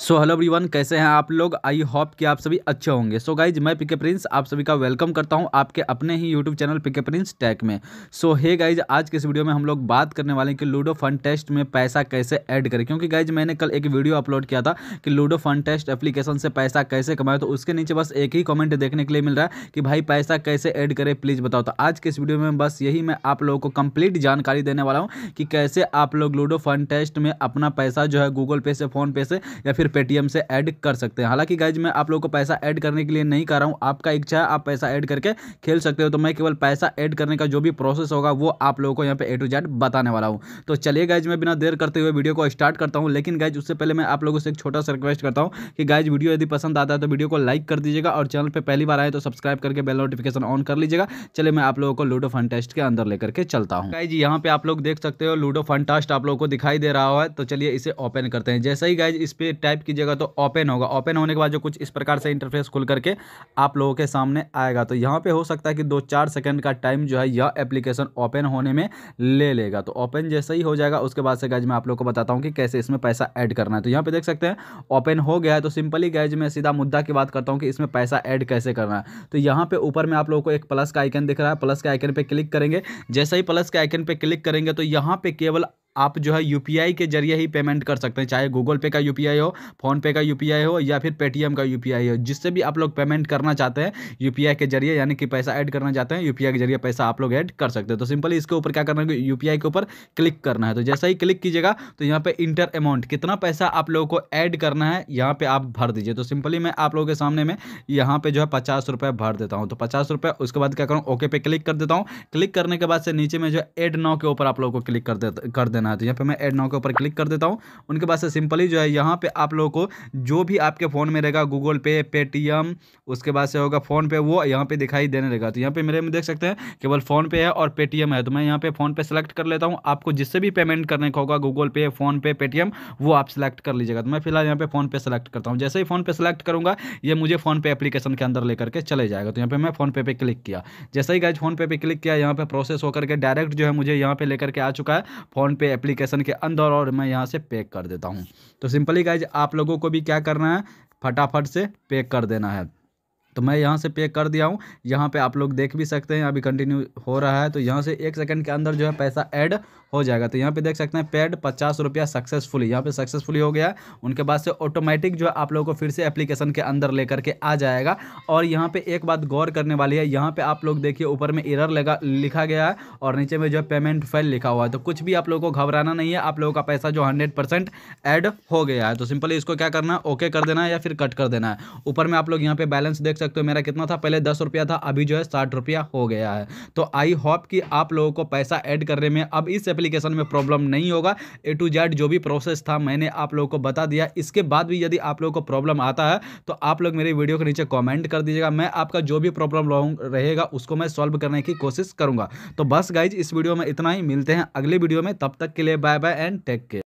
so hello everyone कैसे हैं आप लोग आई होप कि आप सभी अच्छे होंगे सो so गाइज मैं पिके प्रिंस आप सभी का वेलकम करता हूं आपके अपने ही YouTube channel PK prince tech में सो हे गाइज आज के इस वीडियो में हम लोग बात करने वाले हैं कि लूडो फन टेस्ट में पैसा कैसे ऐड करें क्योंकि गाइज मैंने कल एक वीडियो अपलोड किया था कि लूडो फन टेस्ट एप्लीकेशन से पैसा कैसे कमाए तो उसके नीचे बस एक ही कॉमेंट देखने के लिए मिल रहा है कि भाई पैसा कैसे ऐड करें प्लीज़ बताओ तो आज के इस वीडियो में बस यही मैं आप लोगों को कंप्लीट जानकारी देने वाला हूँ कि कैसे आप लोग लूडो फन टेस्ट में अपना पैसा जो है गूगल पे से फ़ोनपे से या फिर पेटीएम से ऐड कर सकते हैं हालांकि गाइज मैं आप लोग को पैसा ऐड करने के लिए नहीं कर रहा हूँ आपका इच्छा है आप पैसा ऐड करके खेल सकते हो तो मैं केवल पैसा ऐड करने का जो भी प्रोसेस होगा वो आप लोगों को यहाँ पे ए टू जेड बताने वाला हूँ तो चलिए गाइज मैं बिना देर करते हुए वीडियो को स्टार्ट करता हूँ लेकिन गाइज उससे पहले मैं आप लोगों से एक छोटा सा रिक्वेस्ट करता हूँ कि गाइज वीडियो यदि पसंद आता है तो वीडियो को लाइक कर दीजिएगा और चैनल पर पहली बार आए तो सब्सक्राइब करके बेल नोटिफिकेशन ऑन कर लीजिएगा चलिए मैं आप लोगों को लूडो फंटेस्ट के अंदर लेकर के चलता हूँ गाइज यहाँ पे आप लोग देख सकते हो लूडो फंटेस्ट आप लोगों को दिखाई दे रहा है तो चलिए इसे ओपन करते हैं जैसे ही गाइज इस पर टाइप टाइप कीजिएगा तो ओपन होगा ओपन होने के बाद जो कुछ इस प्रकार से इंटरफेस खुल करके आप लोगों के सामने आएगा तो यहाँ पे हो सकता है कि दो चार सेकंड का टाइम जो है यह एप्लीकेशन ओपन होने में ले लेगा तो ओपन जैसे ही हो जाएगा उसके बाद से गैज मैं आप लोग को बताता हूँ कि कैसे इसमें पैसा ऐड करना है तो यहाँ पर देख सकते हैं ओपन हो गया है तो सिंपली गैज मैं सीधा मुद्दा की बात करता हूँ कि इसमें पैसा ऐड कैसे करना है तो यहाँ पर ऊपर में आप लोगों को एक प्लस का आइकन दिख रहा है प्लस के आइकन पर क्लिक करेंगे जैसे ही प्लस के आइकन पर क्लिक करेंगे तो यहाँ पर केवल आप जो है यू के जरिए ही पेमेंट कर सकते हैं चाहे गूगल पे का यू हो फ़ोनपे का यू हो या फिर पेटीएम का यू हो जिससे भी आप लोग पेमेंट करना चाहते हैं यू के जरिए यानी कि पैसा ऐड करना चाहते हैं यू के जरिए पैसा आप लोग ऐड कर सकते हैं तो सिंपली इसके ऊपर क्या करना है यू के ऊपर क्लिक करना है तो जैसा ही क्लिक कीजिएगा तो यहाँ पर इंटर अमाउंट कितना पैसा आप लोगों को ऐड करना है यहाँ पर आप भर दीजिए तो सिंपली मैं आप लोगों के सामने में यहाँ पर जो है पचास रुपये भर देता हूँ तो पचास उसके बाद क्या करूँ ओके पे क्लिक कर देता हूँ क्लिक करने के बाद से नीचे में जो है एड नाव के ऊपर आप लोगों को क्लिक कर दे कर दे देना है तो यहाँ पे मैं एड नाउ के ऊपर क्लिक कर देता हूँ उनके बाद से सिंपली जो है यहाँ पे आप लोगों को जो भी आपके फ़ोन में रहेगा गूगल पे पेटीएम उसके बाद से होगा फ़ोन पे वो यहाँ पे दिखाई देने लगेगा तो यहाँ पे मेरे में देख सकते हैं केवल फ़ोन पे है और पेटीएम है तो मैं यहाँ पे फ़ोन पे सेलेक्ट कर लेता हूँ आपको जिससे भी पेमेंट करने का होगा गूगल पे फ़ोन पे पेटीएम वो आप सेलेक्ट कर लीजिएगा तो मैं फिलहाल यहाँ पे फ़ोन पे सेलेक्ट करता हूँ जैसे ही फ़ोन पे सेलेक्ट करूँगा ये मुझे फ़ोन पे एप्लीकेशन के अंदर लेकर के चले जाएगा तो यहाँ पर मैं फ़ोन पे पे क्लिक किया जैसे ही गाइज फ़ोन पे पे क्लिक किया यहाँ पे प्रोसेस होकर के डायरेक्ट जो है मुझे यहाँ पे लेकर के आ चुका है फ़ोन पे एप्लीकेशन के अंदर और मैं यहाँ से पैक कर देता हूँ तो सिंपली गाइज आप लोगों को भी क्या करना है फटाफट से पैक कर देना है तो मैं यहाँ से पे कर दिया हूँ यहाँ पे आप लोग देख भी सकते हैं अभी कंटिन्यू हो रहा है तो यहाँ से एक सेकंड के अंदर जो है पैसा ऐड हो जाएगा तो यहाँ पे देख सकते हैं पेड पचास रुपया सक्सेसफुली यहाँ पे सक्सेसफुली हो गया उनके बाद से ऑटोमेटिक जो है आप लोगों को फिर से एप्लीकेशन के अंदर लेकर के आ जाएगा और यहाँ पर एक बात गौर करने वाली है यहाँ पे आप लोग देखिए ऊपर में इरर लगा लिखा गया है और नीचे में जो है पेमेंट फाइल लिखा हुआ है तो कुछ भी आप लोगों को घबराना नहीं है आप लोगों का पैसा जो हंड्रेड ऐड हो गया है तो सिंपली इसको क्या करना है ओके कर देना है या फिर कट कर देना है ऊपर में आप लोग यहाँ पे बैलेंस देख सकते हो मेरा कितना था पहले दस रुपया था अभी जो है साठ रुपया हो गया है तो आई होप कि आप लोगों को पैसा ऐड करने में अब इस एप्लीकेशन में प्रॉब्लम नहीं होगा ए टू जेड जो भी प्रोसेस था मैंने आप लोगों को बता दिया इसके बाद भी यदि आप लोगों को प्रॉब्लम आता है तो आप लोग मेरी वीडियो के नीचे कॉमेंट कर दीजिएगा मैं आपका जो भी प्रॉब्लम रहेगा उसको मैं सॉल्व करने की कोशिश करूँगा तो बस गाइज इस वीडियो में इतना ही मिलते हैं अगले वीडियो में तब तक के लिए bye bye and take care